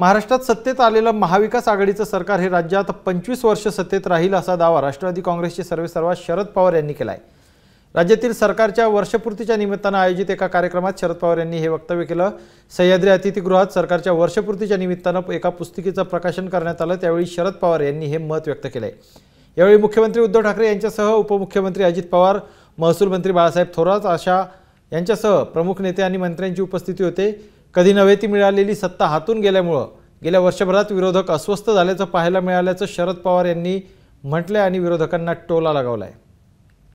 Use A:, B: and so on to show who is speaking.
A: महाराष्ट्रात सत्तेत आलेलं महाविकास आघाडीचं सरकार हे राज्यात पंचवीस वर्ष सत्तेत राहील असा दावा राष्ट्रवादी काँग्रेसचे सर्वात शरद पवार यांनी केला आहे राज्यातील सरकारच्या वर्षपूर्तीच्या निमित्तानं आयोजित एका कार्यक्रमात शरद पवार यांनी हे वक्तव्य केलं सह्याद्री अतिथीगृहात सरकारच्या वर्षपूर्तीच्या निमित्तानं एका पुस्तिकेचं प्रकाशन करण्यात आलं त्यावेळी शरद पवार यांनी हे मत व्यक्त केलं आहे यावेळी मुख्यमंत्री उद्धव ठाकरे यांच्यासह उपमुख्यमंत्री अजित पवार महसूल मंत्री बाळासाहेब थोरात अशा यांच्यासह प्रमुख नेते आणि मंत्र्यांची उपस्थिती होते कधी नव्हे ती मिळालेली सत्ता हातून गेल्यामुळं गेल्या वर्षभरात विरोधक अस्वस्थ झाल्याचं पाहायला मिळाल्याचं शरद पवार यांनी म्हटलं आणि विरोधकांना टोला लगावला